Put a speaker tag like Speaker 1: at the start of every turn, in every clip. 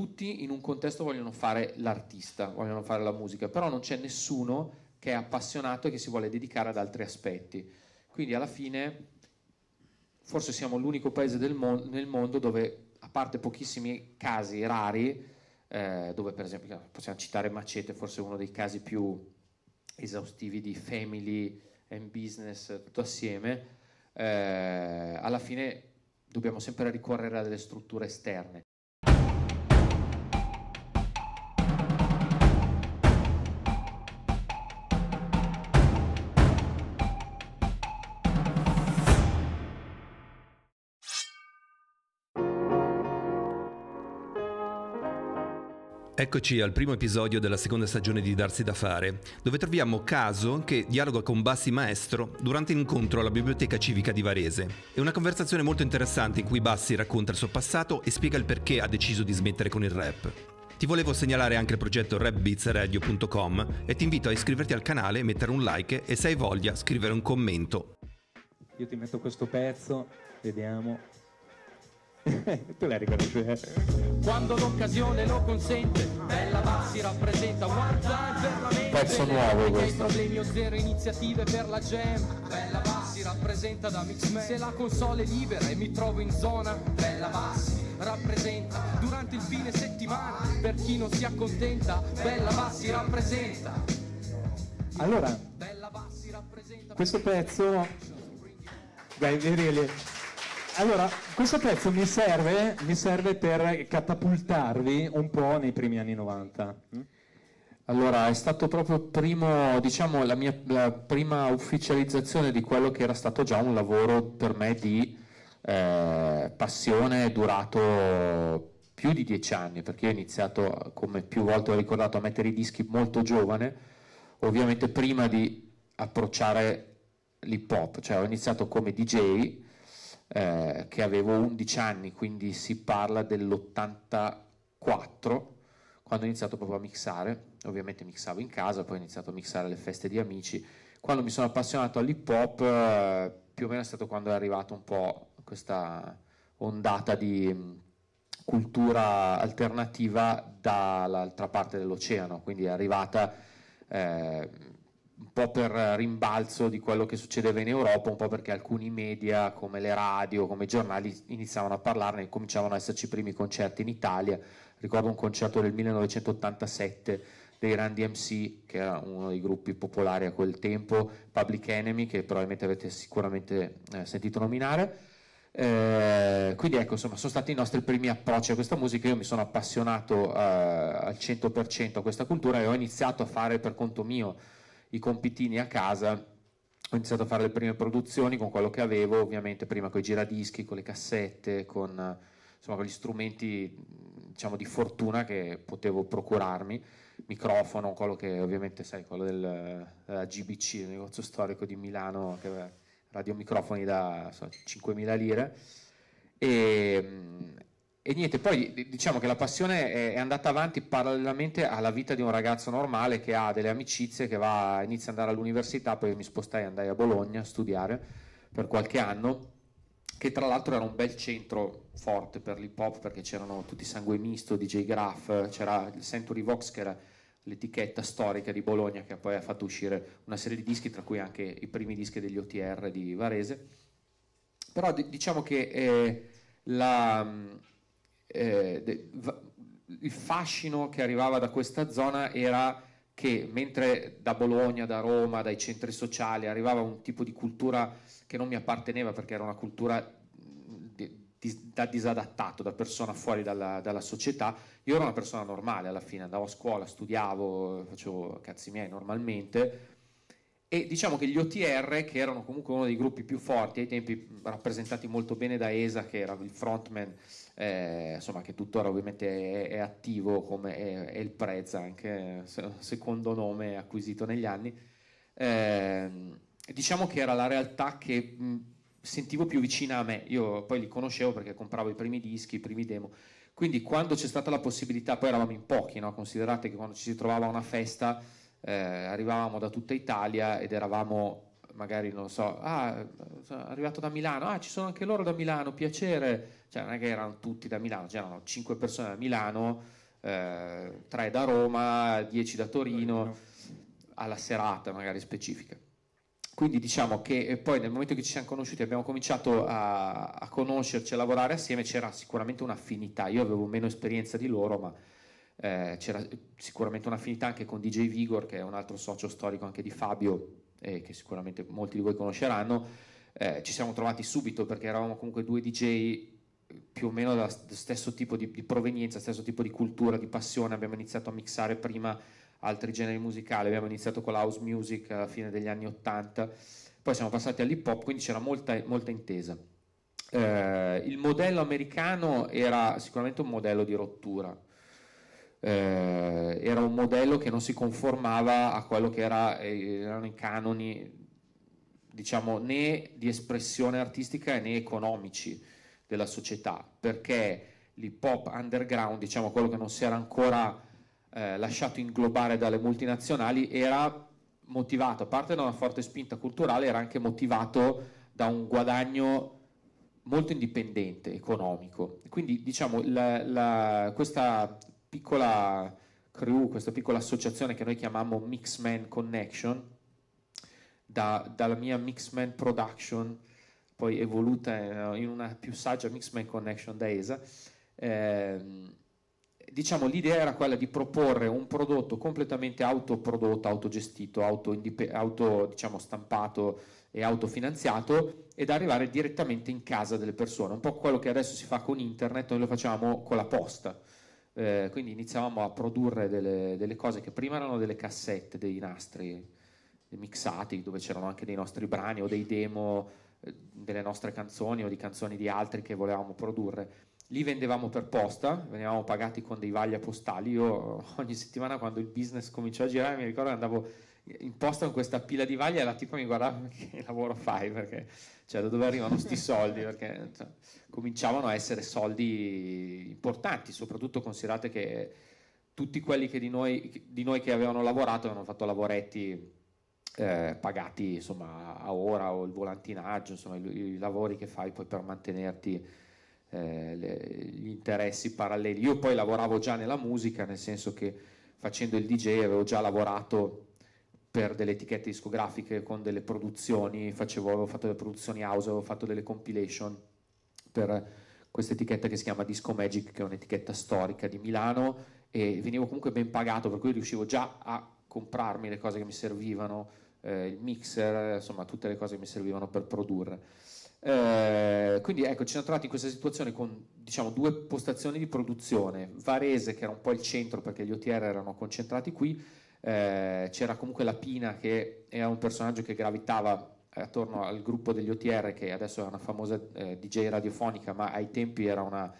Speaker 1: tutti in un contesto vogliono fare l'artista, vogliono fare la musica, però non c'è nessuno che è appassionato e che si vuole dedicare ad altri aspetti. Quindi alla fine forse siamo l'unico paese mo- nel mondo dove, a parte pochissimi casi rari, eh, dove per esempio possiamo citare Macete, forse uno dei casi più esaustivi di family and business tutto assieme, eh, alla fine dobbiamo sempre ricorrere a delle strutture esterne. Eccoci al primo episodio della seconda stagione di Darsi da fare, dove troviamo Caso che dialoga con Bassi Maestro durante l'incontro alla Biblioteca Civica di Varese. È una conversazione molto interessante in cui Bassi racconta il suo passato e spiega il perché ha deciso di smettere con il rap. Ti volevo segnalare anche il progetto rapbeatsradio.com e ti invito a iscriverti al canale, mettere un like e se hai voglia scrivere un commento.
Speaker 2: Io ti metto questo pezzo, vediamo. tu l'hai riconosciuta. Eh?
Speaker 1: Quando l'occasione lo consente, Bella Bar rappresenta Pezzo nuovo questo. problemi o zero iniziative per la jam. Bella Bar rappresenta da Mixman. Se la console è libera e mi trovo in zona, Bella bassi rappresenta durante il fine settimana per chi non si accontenta Bella bassi rappresenta
Speaker 2: allora questo pezzo dai vedi allora, questo pezzo mi serve, mi serve, per catapultarvi un po' nei primi anni 90. Allora, è stato proprio
Speaker 1: primo, diciamo, la mia la prima ufficializzazione di quello che era stato già un lavoro per me di eh, passione durato più di dieci anni, perché ho iniziato, come più volte ho ricordato, a mettere i dischi molto giovane, ovviamente prima di approcciare l'hip hop, cioè ho iniziato come DJ eh, che avevo 11 anni, quindi si parla dell'84, quando ho iniziato proprio a mixare, ovviamente mixavo in casa, poi ho iniziato a mixare le feste di amici, quando mi sono appassionato all'hip hop eh, più o meno è stato quando è arrivata un po' questa ondata di mm, cultura alternativa dall'altra parte dell'oceano, quindi è arrivata... Eh, un po' per eh, rimbalzo di quello che succedeva in Europa, un po' perché alcuni media come le radio, come i giornali iniziavano a parlarne, e cominciavano ad esserci i primi concerti in Italia. Ricordo un concerto del 1987 dei Run DMC, che era uno dei gruppi popolari a quel tempo, Public Enemy, che probabilmente avete sicuramente eh, sentito nominare. Eh, quindi ecco, insomma, sono stati i nostri primi approcci a questa musica. Io mi sono appassionato eh, al 100% a questa cultura e ho iniziato a fare per conto mio i compitini a casa, ho iniziato a fare le prime produzioni con quello che avevo, ovviamente prima con i giradischi, con le cassette, con, insomma, con gli strumenti diciamo, di fortuna che potevo procurarmi, microfono, quello che ovviamente sai, quello del, della GBC, il negozio storico di Milano che aveva radiomicrofoni da so, 5.000 lire. E, e niente, poi diciamo che la passione è andata avanti parallelamente alla vita di un ragazzo normale che ha delle amicizie, che va, inizia ad andare all'università, poi mi spostai e andai a Bologna a studiare per qualche anno, che tra l'altro era un bel centro forte per l'hip hop perché c'erano tutti Sangue Misto, DJ Graf, c'era il Century Vox che era l'etichetta storica di Bologna che poi ha fatto uscire una serie di dischi, tra cui anche i primi dischi degli OTR di Varese. Però diciamo che... Eh, la, eh, de, va, il fascino che arrivava da questa zona era che mentre da Bologna, da Roma, dai centri sociali arrivava un tipo di cultura che non mi apparteneva perché era una cultura di, di, da disadattato, da persona fuori dalla, dalla, società, io ero una persona normale alla fine, andavo a scuola, studiavo, facevo cazzi miei normalmente e diciamo che gli OTR, che erano comunque uno dei gruppi più forti ai tempi, rappresentati molto bene da ESA, che era il frontman eh, insomma, che tuttora ovviamente è, è attivo come è, è, il Prez, anche secondo nome acquisito negli anni. Eh, diciamo che era la realtà che mh, sentivo più vicina a me, io poi li conoscevo perché compravo i primi dischi, i primi demo, quindi quando c'è stata la possibilità, poi eravamo in pochi, no? considerate che quando ci si trovava a una festa eh, arrivavamo da tutta Italia ed eravamo magari non so, ah, sono arrivato da Milano, ah, ci sono anche loro da Milano, piacere, cioè non è che erano tutti da Milano, c'erano cioè, 5 persone da Milano, eh, 3 da Roma, 10 da Torino, alla serata magari specifica. Quindi diciamo che eh, poi nel momento che ci siamo conosciuti abbiamo cominciato a, a conoscerci, a lavorare assieme, c'era sicuramente un'affinità, io avevo meno esperienza di loro, ma eh, c'era sicuramente un'affinità anche con DJ Vigor, che è un altro socio storico anche di Fabio, eh, che sicuramente molti di voi conosceranno, eh, ci siamo trovati subito perché eravamo comunque due DJ eh, più o meno dello stesso tipo di, di provenienza, stesso tipo di cultura, di passione, abbiamo iniziato a mixare prima altri generi musicali, abbiamo iniziato con la house music alla fine degli anni 80, poi siamo passati all'hip hop, quindi c'era molta, molta intesa. Eh, il modello americano era sicuramente un modello di rottura, eh, era un modello che non si conformava a quello che era, eh, erano i canoni diciamo né di espressione artistica né economici della società perché l'hip hop underground diciamo quello che non si era ancora eh, lasciato inglobare dalle multinazionali era motivato a parte da una forte spinta culturale era anche motivato da un guadagno molto indipendente economico quindi diciamo la, la, questa piccola crew, questa piccola associazione che noi chiamiamo Mixman Connection, da, dalla mia Mixman Production, poi evoluta eh, in una più saggia Mixman Connection da ESA. Eh, diciamo l'idea era quella di proporre un prodotto completamente autoprodotto, autogestito, auto, auto diciamo, stampato e autofinanziato ed arrivare direttamente in casa delle persone, un po' quello che adesso si fa con internet, noi lo facciamo con la posta eh, quindi iniziavamo a produrre delle, delle, cose che prima erano delle cassette, dei nastri mixati dove c'erano anche dei nostri brani o dei demo eh, delle nostre canzoni o di canzoni di altri che volevamo produrre. Li vendevamo per posta, venivamo pagati con dei vaglia postali. Io ogni settimana quando il business cominciò a girare mi ricordo che andavo imposta con questa pila di vaglia e la tipa mi guardava che lavoro fai perché cioè da dove arrivano questi soldi perché cioè, cominciavano a essere soldi importanti soprattutto considerate che tutti quelli che di, noi, di noi che avevano lavorato avevano fatto lavoretti eh, pagati insomma a ora o il volantinaggio insomma i, i lavori che fai poi per mantenerti eh, le, gli interessi paralleli io poi lavoravo già nella musica nel senso che facendo il DJ avevo già lavorato per delle etichette discografiche con delle produzioni, facevo, avevo fatto delle produzioni house, avevo fatto delle compilation per questa etichetta che si chiama Disco Magic, che è un'etichetta storica di Milano e venivo comunque ben pagato, per cui riuscivo già a comprarmi le cose che mi servivano, eh, il mixer, insomma tutte le cose che mi servivano per produrre. Eh, quindi ecco, ci siamo trovati in questa situazione con diciamo, due postazioni di produzione, Varese che era un po' il centro perché gli OTR erano concentrati qui eh, c'era comunque la Pina che era un personaggio che gravitava eh, attorno al gruppo degli OTR che adesso è una famosa eh, DJ radiofonica ma ai tempi era una,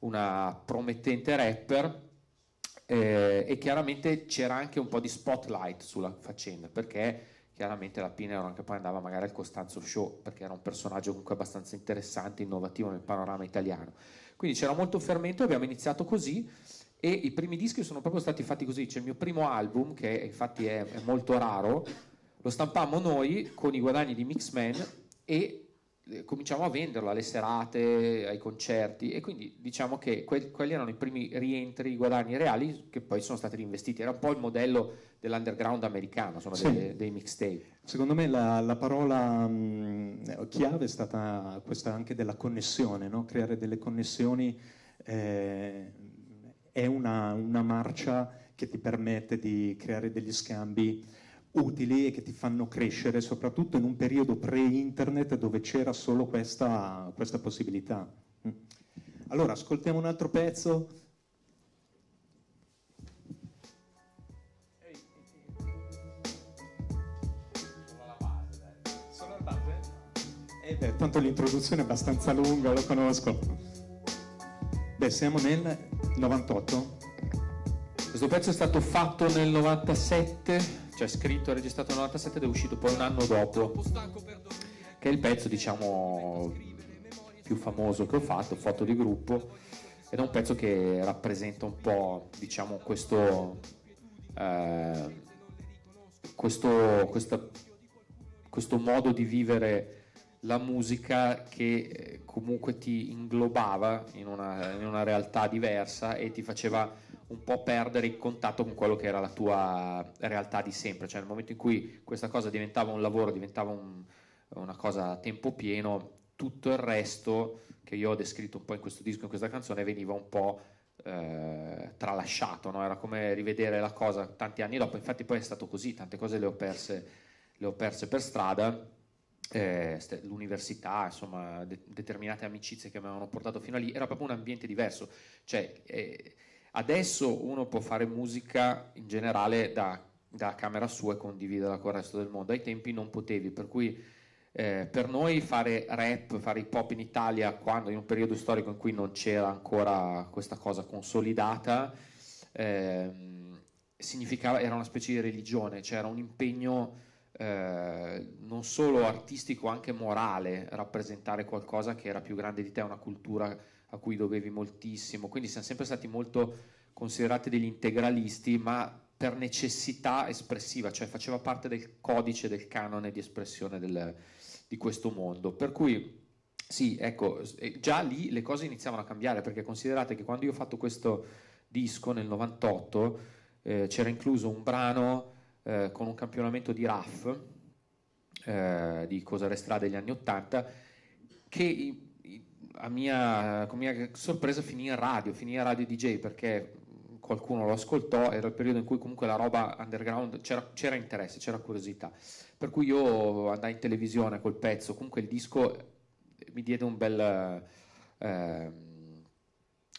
Speaker 1: una promettente rapper eh, e chiaramente c'era anche un po' di spotlight sulla faccenda perché chiaramente la Pina era anche poi andava magari al Costanzo Show perché era un personaggio comunque abbastanza interessante, innovativo nel panorama italiano quindi c'era molto fermento abbiamo iniziato così e i primi dischi sono proprio stati fatti così, c'è il mio primo album, che infatti è, è molto raro, lo stampammo noi con i guadagni di Mixman e eh, cominciamo a venderlo alle serate, ai concerti e quindi diciamo che que- quelli erano i primi rientri, i guadagni reali che poi sono stati reinvestiti, era un po' il modello dell'underground americano, insomma, sì. dei, dei mixtape.
Speaker 2: Secondo me la, la parola mh, mm, chiave è stata questa anche della connessione, no? creare delle connessioni eh, è una, una marcia che ti permette di creare degli scambi utili e che ti fanno crescere, soprattutto in un periodo pre-internet dove c'era solo questa, questa possibilità. Allora, ascoltiamo un altro pezzo. Eh beh, tanto l'introduzione è abbastanza lunga, lo conosco. Beh, siamo nel
Speaker 1: 98. Questo pezzo è stato fatto nel 97, cioè scritto e registrato nel 97 ed è uscito poi un anno dopo, che è il pezzo diciamo più famoso che ho fatto, foto di gruppo, ed è un pezzo che rappresenta un po' diciamo questo, eh, questo, questa, questo modo di vivere la musica che comunque ti inglobava in una, in una, realtà diversa e ti faceva un po' perdere il contatto con quello che era la tua realtà di sempre, cioè nel momento in cui questa cosa diventava un lavoro, diventava un, una cosa a tempo pieno, tutto il resto che io ho descritto un po' in questo disco, in questa canzone, veniva un po' eh, tralasciato, no? era come rivedere la cosa tanti anni dopo, infatti poi è stato così, tante cose le ho perse, le ho perse per strada eh, l'università, insomma, de- determinate amicizie che mi avevano portato fino a lì, era proprio un ambiente diverso. Cioè, eh, adesso uno può fare musica in generale da, da camera sua e condividerla con il resto del mondo, ai tempi non potevi, per cui eh, per noi fare rap, fare hip hop in Italia, quando in un periodo storico in cui non c'era ancora questa cosa consolidata, ehm, significava, era una specie di religione, cioè era un impegno eh, non solo artistico, anche morale, rappresentare qualcosa che era più grande di te, una cultura a cui dovevi moltissimo. Quindi siamo sempre stati molto considerati degli integralisti, ma per necessità espressiva, cioè faceva parte del codice, del canone di espressione del, di questo mondo. Per cui sì, ecco, già lì le cose iniziavano a cambiare, perché considerate che quando io ho fatto questo disco nel 98 eh, c'era incluso un brano eh, con un campionamento di RAF, eh, di Cosa Resterà degli anni Ottanta, che a mia, con mia sorpresa finì in radio, finì in radio DJ perché qualcuno lo ascoltò, era il periodo in cui comunque la roba underground c'era, c'era interesse, c'era curiosità. Per cui io andai in televisione col pezzo, comunque il disco eh, mi diede un bel... Eh,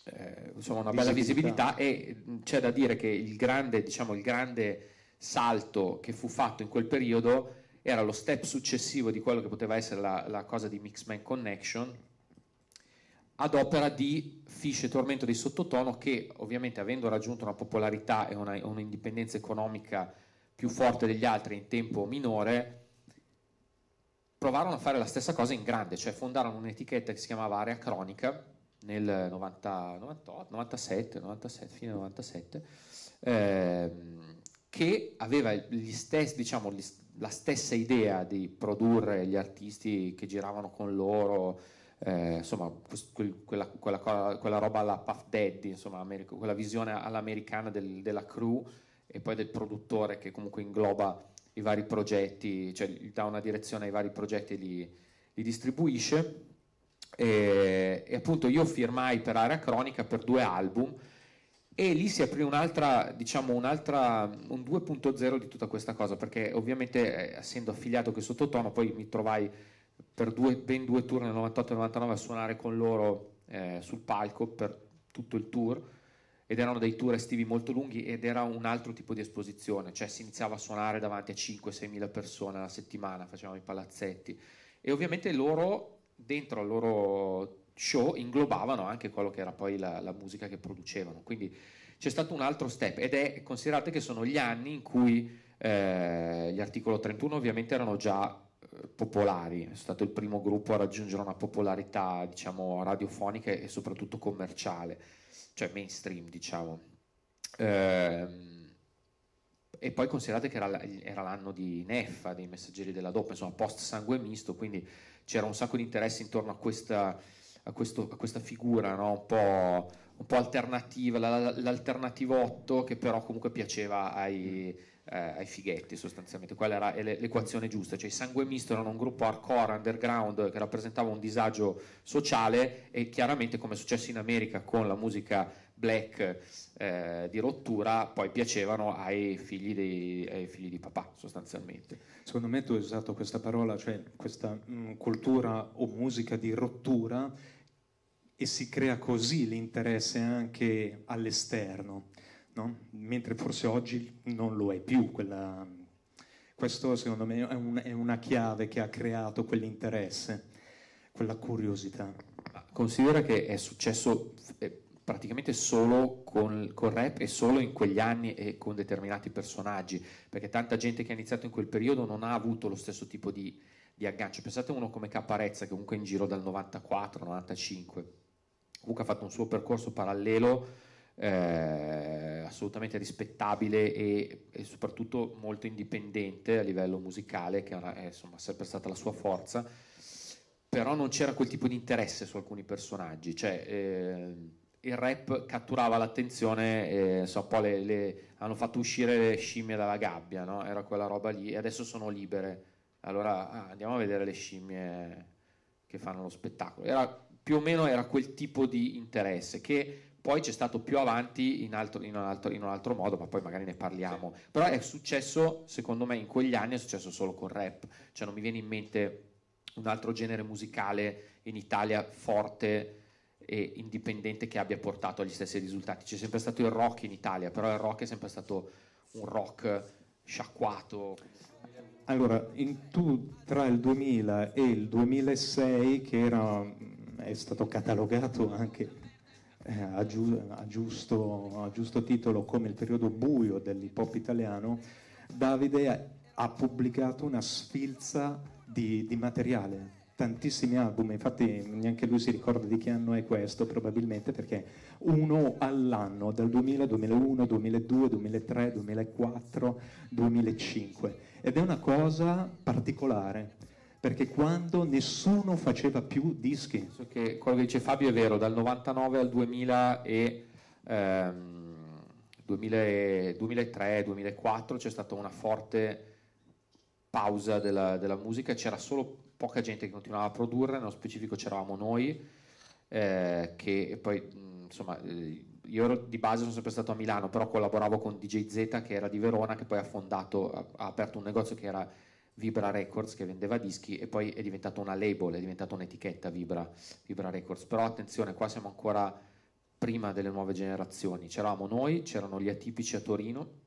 Speaker 1: eh, insomma una visibilità. bella visibilità e mm, c'è da dire che il grande, diciamo, il grande salto che fu fatto in quel periodo era lo step successivo di quello che poteva essere la, la cosa di Mixman Connection ad opera di Fisce Tormento di Sottotono che ovviamente avendo raggiunto una popolarità e una, un'indipendenza economica più forte degli altri in tempo minore provarono a fare la stessa cosa in grande, cioè fondarono un'etichetta che si chiamava Area Cronica nel 90, 98, 97, 97, fine 97, ehm, che aveva stes, diciamo, gli, la stessa idea di produrre gli artisti che giravano con loro, eh, insomma, quel, quella, quella, quella, roba alla Puff Daddy, insomma, America, quella visione all'americana del, della crew e poi del produttore che comunque ingloba i vari progetti, cioè dà una direzione ai vari progetti e li, li distribuisce. E, e, appunto io firmai per Area Cronica per due album e lì si aprì un'altra, diciamo, un'altra, un 2.0 di tutta questa cosa, perché ovviamente eh, essendo affiliato che sottotono, poi mi trovai per due, ben due tour nel 98 e 99 a suonare con loro eh, sul palco per tutto il tour ed erano dei tour estivi molto lunghi ed era un altro tipo di esposizione, cioè si iniziava a suonare davanti a 5-6 mila persone alla settimana, facevamo i palazzetti e ovviamente loro dentro al loro show inglobavano anche quello che era poi la, la musica che producevano. Quindi c'è stato un altro step ed è considerate che sono gli anni in cui eh, gli articolo 31 ovviamente erano già eh, popolari, è stato il primo gruppo a raggiungere una popolarità diciamo radiofonica e soprattutto commerciale, cioè mainstream diciamo. Ehm, e poi considerate che era, l'anno di Neffa, dei messaggeri della doppia, insomma post sangue misto, quindi c'era un sacco di interesse intorno a questa a, questo, a questa figura no? un, po', un, po', alternativa, l'alternativotto che però comunque piaceva ai, eh, ai fighetti sostanzialmente, quella era l'equazione giusta, cioè i sangue misto erano un gruppo hardcore underground che rappresentava un disagio sociale e chiaramente come è successo in America con la musica black eh, di rottura poi piacevano ai figli, dei, ai figli, di papà sostanzialmente. Secondo me tu hai usato questa parola, cioè questa mh, mm, cultura o
Speaker 2: musica di rottura e si crea così l'interesse anche all'esterno, no? mentre forse oggi non lo è più quella, questo secondo me è, un, è, una chiave che ha creato quell'interesse,
Speaker 1: quella curiosità. Considera che è successo eh, praticamente solo con, col rap e solo in quegli anni e con determinati personaggi, perché tanta gente che ha iniziato in quel periodo non ha avuto lo stesso tipo di, di aggancio. Pensate a uno come Caparezza, che comunque in giro dal 94-95, comunque ha fatto un suo percorso parallelo. Eh, assolutamente rispettabile e, e, soprattutto molto indipendente a livello musicale, che era, è insomma, sempre stata la sua forza, però non c'era quel tipo di interesse su alcuni personaggi. Cioè, eh, il rap catturava l'attenzione, eh, so, le, le, hanno fatto uscire le scimmie dalla gabbia, no? era quella roba lì, e adesso sono libere. Allora ah, andiamo a vedere le scimmie che fanno lo spettacolo. Era, più o meno era quel tipo di interesse che poi c'è stato più avanti in, altro, in, un, altro, in un, altro, modo, ma poi magari ne parliamo. Sì. Però è successo, secondo me, in quegli anni è successo solo col rap, cioè non mi viene in mente un altro genere musicale in Italia forte e indipendente che abbia portato agli stessi risultati. C'è sempre stato il rock in Italia, però il rock è sempre stato un rock sciacquato. Allora, tu, tra il 2000 e il
Speaker 2: 2006, che era, mm, è stato catalogato anche eh, a, giu, a, giusto, a giusto titolo come il periodo buio dell'hip hop italiano, Davide ha pubblicato una sfilza di, di materiale tantissimi album, infatti neanche lui si ricorda di che anno è questo probabilmente perché uno all'anno, dal 2000, 2001, 2002, 2003, 2004, 2005 ed è una cosa particolare perché quando nessuno faceva
Speaker 1: più dischi. Penso che quello che dice Fabio è vero, dal 99 al 2000 e... Ehm, 2003-2004 c'è stata una forte pausa della, della musica, c'era solo poca gente che continuava a produrre, nello specifico c'eravamo noi, eh, che poi insomma eh, io di base sono sempre stato a Milano, però collaboravo con DJ Z che era di Verona, che poi ha fondato, ha aperto un negozio che era Vibra Records che vendeva dischi e poi è diventato una label, è diventata un'etichetta Vibra, Vibra Records. Però attenzione, qua siamo ancora prima delle nuove generazioni, c'eravamo noi, c'erano gli atipici a Torino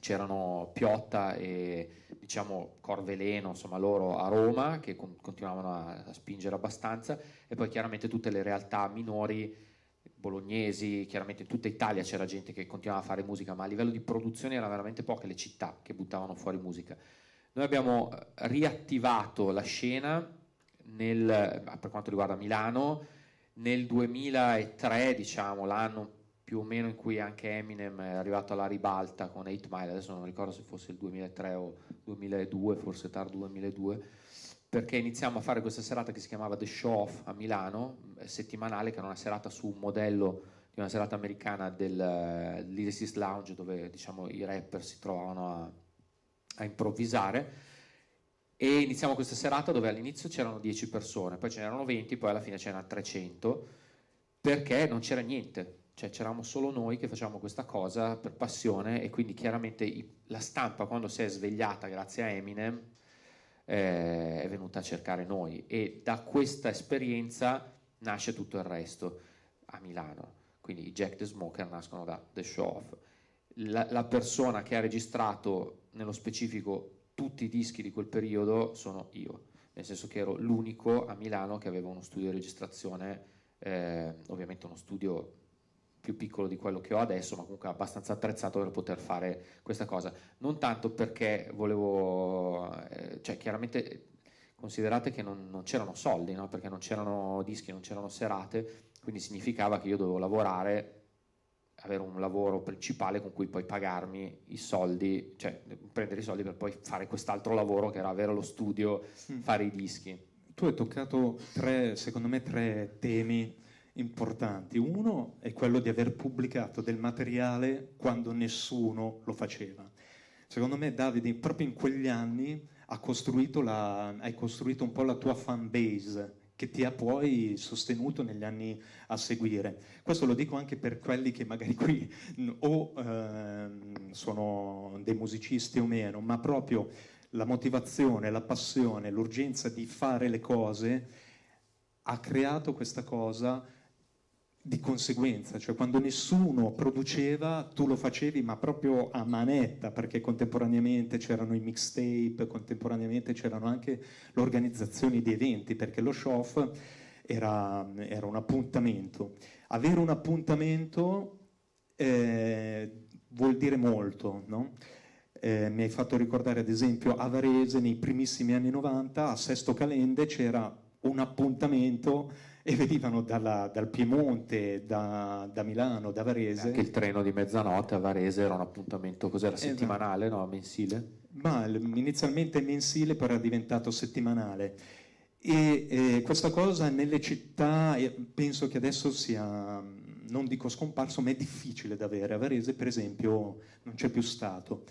Speaker 1: c'erano Piotta e diciamo Corveleno, insomma loro a Roma che con- continuavano a-, a spingere abbastanza e poi chiaramente tutte le realtà minori bolognesi, chiaramente in tutta Italia c'era gente che continuava a fare musica, ma a livello di produzione erano veramente poche le città che buttavano fuori musica. Noi abbiamo eh, riattivato la scena nel, eh, per quanto riguarda Milano nel 2003, diciamo l'anno più o meno in cui anche Eminem è arrivato alla ribalta con 8 Mile, adesso non ricordo se fosse il 2003 o 2002, forse tardo 2002, perché iniziamo a fare questa serata che si chiamava The Show Off a Milano, eh, settimanale, che era una serata su un modello di una serata americana del eh, Lounge dove diciamo, i rapper si trovavano a, a improvvisare e iniziamo questa serata dove all'inizio c'erano 10 persone, poi ce n'erano 20, poi alla fine c'erano 300 perché non c'era niente, cioè c'eravamo solo noi che facevamo questa cosa per passione e quindi chiaramente i, la stampa quando si è svegliata grazie a Eminem eh, è venuta a cercare noi e da questa esperienza nasce tutto il resto a Milano, quindi i Jack the Smoker nascono da The Show Off. La, la persona che ha registrato nello specifico tutti i dischi di quel periodo sono io, nel senso che ero l'unico a Milano che aveva uno studio di registrazione, eh, ovviamente uno studio più piccolo di quello che ho adesso, ma comunque abbastanza attrezzato per poter fare questa cosa. Non tanto perché volevo, eh, cioè chiaramente eh, considerate che non, non c'erano soldi, no? perché non c'erano dischi, non c'erano serate, quindi significava che io dovevo lavorare, avere un lavoro principale con cui poi pagarmi i soldi, cioè prendere i soldi per poi fare quest'altro lavoro che era avere lo studio, mm. fare i dischi. Tu hai toccato
Speaker 2: tre, secondo me, tre temi importanti. Uno è quello di aver pubblicato del materiale quando nessuno lo faceva. Secondo me Davide proprio in quegli anni ha costruito la, hai costruito un po' la tua fan base che ti ha poi sostenuto negli anni a seguire. Questo lo dico anche per quelli che magari qui o ehm, sono dei musicisti o meno, ma proprio la motivazione, la passione, l'urgenza di fare le cose ha creato questa cosa di conseguenza, cioè quando nessuno produceva tu lo facevi ma proprio a manetta perché contemporaneamente c'erano i mixtape, contemporaneamente c'erano anche l'organizzazione di eventi perché lo show era, era, un appuntamento. Avere un appuntamento eh, vuol dire molto, no? Eh, mi hai fatto ricordare ad esempio a Varese nei primissimi anni 90 a Sesto Calende c'era un appuntamento e venivano dalla, dal Piemonte, da, da, Milano, da Varese. Anche il
Speaker 1: treno di mezzanotte a Varese era un appuntamento, cos'era, esatto. settimanale, no? Mensile?
Speaker 2: Ma inizialmente mensile, poi era diventato settimanale. E eh, questa cosa nelle città penso che adesso sia, non dico scomparso, ma è difficile da avere. A Varese, per esempio, non c'è più stato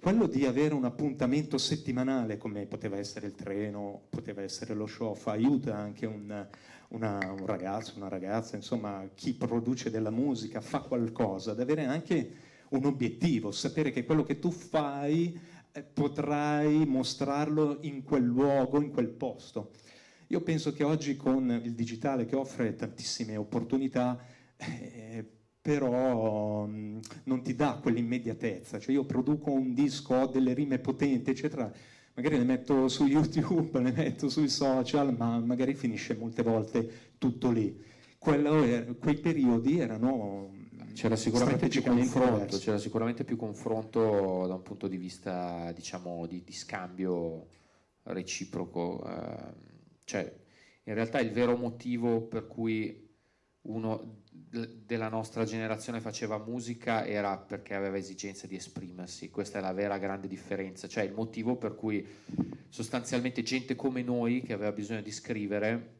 Speaker 2: quello di avere un appuntamento settimanale, come poteva essere il treno, poteva essere lo show, fa aiuta anche un, una, un, ragazzo, una ragazza, insomma, chi produce della musica, fa qualcosa, ad avere anche un obiettivo, sapere che quello che tu fai eh, potrai mostrarlo in quel luogo, in quel posto. Io penso che oggi con il digitale che offre tantissime opportunità, eh, però mm, non ti dà quell'immediatezza, cioè io produco un disco, ho delle rime potenti, eccetera, magari le metto su YouTube, le metto sui social, ma magari finisce molte volte tutto lì. Era, eh, quei periodi erano mm, c'era sicuramente, più confronto, c'era
Speaker 1: sicuramente, più confronto da un punto di vista diciamo, di, di, scambio reciproco, eh, cioè in realtà il vero motivo per cui uno della nostra generazione faceva musica era perché aveva esigenza di esprimersi, questa è la vera grande differenza, cioè il motivo per cui sostanzialmente gente come noi che aveva bisogno di scrivere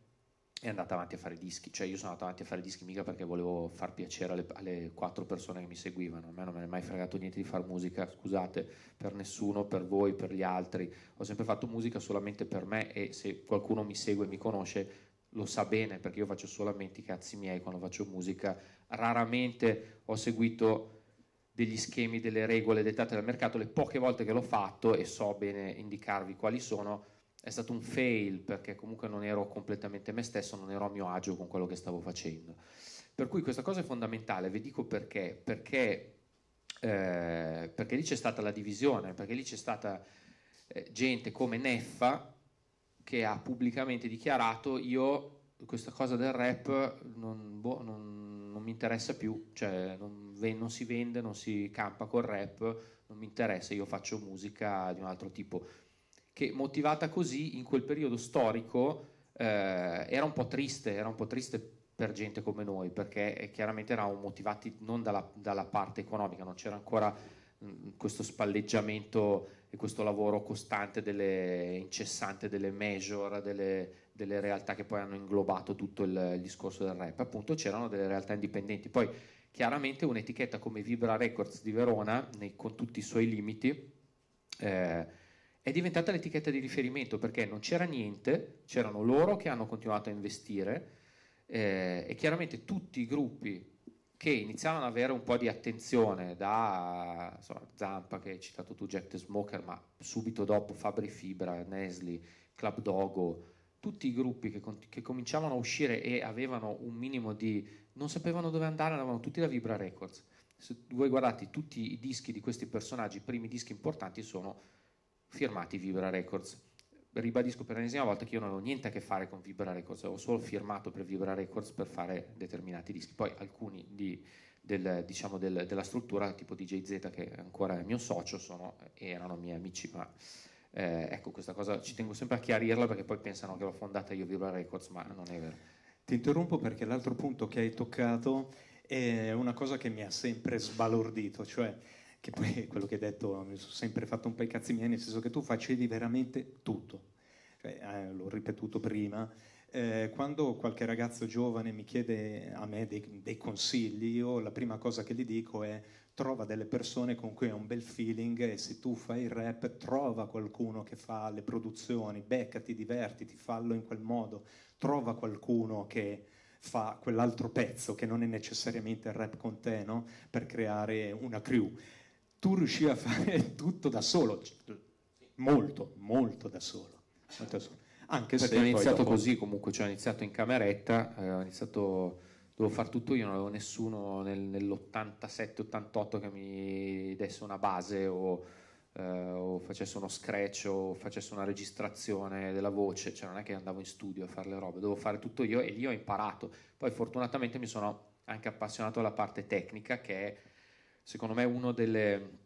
Speaker 1: è andata avanti a fare dischi, cioè io sono andato avanti a fare dischi mica perché volevo far piacere alle, alle quattro persone che mi seguivano, a me non me è mai fregato niente di fare musica, scusate, per nessuno, per voi, per gli altri, ho sempre fatto musica solamente per me e se qualcuno mi segue e mi conosce lo sa bene perché io faccio solamente i cazzi miei quando faccio musica, raramente ho seguito degli schemi, delle regole dettate dal mercato, le poche volte che l'ho fatto e so bene indicarvi quali sono, è stato un fail perché comunque non ero completamente me stesso, non ero a mio agio con quello che stavo facendo. Per cui questa cosa è fondamentale, vi dico perché, perché, eh, perché lì c'è stata la divisione, perché lì c'è stata eh, gente come Neffa che ha pubblicamente dichiarato io questa cosa del rap non, boh, non, non mi interessa più, cioè non, non, si vende, non si campa col rap, non mi interessa, io faccio musica di un altro tipo. Che motivata così in quel periodo storico eh, era un po' triste, era un po' triste per gente come noi, perché eh, chiaramente eravamo motivati non dalla, dalla parte economica, non c'era ancora mh, mm, questo spalleggiamento e questo lavoro costante, delle, incessante delle major, delle, delle, realtà che poi hanno inglobato tutto il, il, discorso del rap. Appunto c'erano delle realtà indipendenti. Poi chiaramente un'etichetta come Vibra Records di Verona, nei, con tutti i suoi limiti, eh, è diventata l'etichetta di riferimento perché non c'era niente, c'erano loro che hanno continuato a investire eh, e chiaramente tutti i gruppi che iniziavano ad avere un po' di attenzione da insomma, Zampa che hai citato tu, Jack the Smoker, ma subito dopo Fabri Fibra, Nesli, Club Dogo, tutti i gruppi che, che, cominciavano a uscire e avevano un minimo di... non sapevano dove andare, andavano tutti da Vibra Records. Se voi guardate tutti i dischi di questi personaggi, i primi dischi importanti sono firmati Vibra Records ribadisco per l'ennesima volta che io non avevo niente a che fare con Vibra Records, avevo solo firmato per Vibra Records per fare determinati dischi, poi alcuni di, del, diciamo del, della struttura, tipo DJZ che è ancora è mio socio, sono, eh, erano miei amici, ma eh, ecco questa cosa ci tengo sempre a chiarirla perché poi pensano che l'ho fondata io Vibra Records, ma non è vero. Ti interrompo perché l'altro punto che hai toccato è una cosa che mi ha
Speaker 2: sempre sbalordito, cioè che poi quello che hai detto mi sono sempre fatto un po' i cazzi miei, nel senso che tu facevi veramente tutto. Cioè, eh, l'ho ripetuto prima, eh, quando qualche ragazzo giovane mi chiede a me dei, dei, consigli, io la prima cosa che gli dico è trova delle persone con cui hai un bel feeling e se tu fai il rap trova qualcuno che fa le produzioni, beccati, divertiti, fallo in quel modo, trova qualcuno che fa quell'altro pezzo che non è necessariamente il rap con te no? per creare una crew tu riuscivi a fare tutto da solo, cioè, molto, molto da solo. Molto da solo. Anche Perché certo, se ho iniziato dopo... così
Speaker 1: comunque, cioè ho iniziato in cameretta, eh, ho iniziato, dovevo far tutto io, non avevo nessuno nel, nell'87-88 che mi desse una base o, eh, o, facesse uno scratch o facesse una registrazione della voce, cioè non è che andavo in studio a fare le robe, dovevo fare tutto io e lì ho imparato. Poi fortunatamente mi sono anche appassionato alla parte tecnica che è secondo me una delle,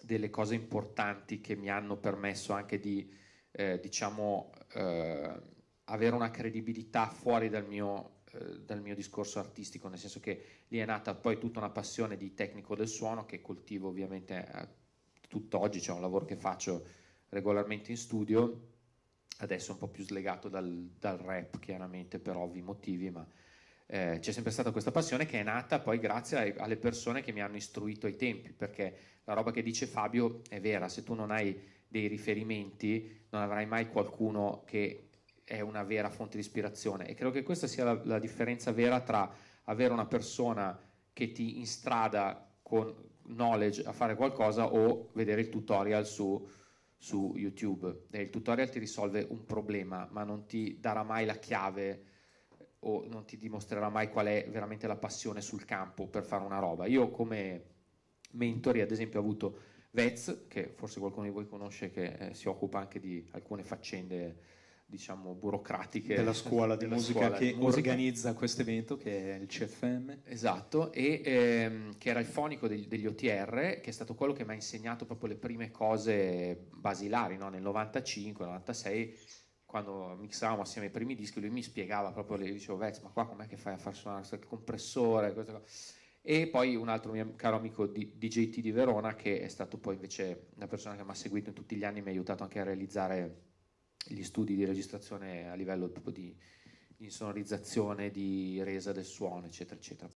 Speaker 1: delle, cose importanti che mi hanno permesso anche di, eh, diciamo, eh, avere una credibilità fuori dal mio, eh, dal mio, discorso artistico, nel senso che lì è nata poi tutta una passione di tecnico del suono che coltivo ovviamente eh, tutt'oggi, c'è cioè un lavoro che faccio regolarmente in studio, adesso un po' più slegato dal, dal rap chiaramente per ovvi motivi, ma eh, c'è sempre stata questa passione che è nata poi grazie alle persone che mi hanno istruito ai tempi, perché la roba che dice Fabio è vera, se tu non hai dei riferimenti non avrai mai qualcuno che è una vera fonte di ispirazione e credo che questa sia la, la differenza vera tra avere una persona che ti instrada con knowledge a fare qualcosa o vedere il tutorial su, su YouTube. E il tutorial ti risolve un problema, ma non ti darà mai la chiave o non ti dimostrerà mai qual è veramente la passione sul campo per fare una roba. Io come mentori ad esempio ho avuto Vez, che forse qualcuno di voi conosce, che eh, si occupa anche di alcune faccende diciamo burocratiche della scuola di della musica scuola, che musica. organizza questo evento che è il CFM esatto e ehm, che era il fonico degli, degli, OTR che è stato quello che mi ha insegnato proprio le prime cose basilari no? nel 95 96 quando mixavamo assieme i primi dischi, lui mi spiegava proprio, le dicevo, Vez, ma qua com'è che fai a far suonare questo compressore? E poi un altro mio caro amico di, DJT di Verona, che è stato poi invece una persona che mi ha seguito in tutti gli anni, mi ha aiutato anche a realizzare gli studi di registrazione a livello di, di insonorizzazione, di resa del suono, eccetera, eccetera.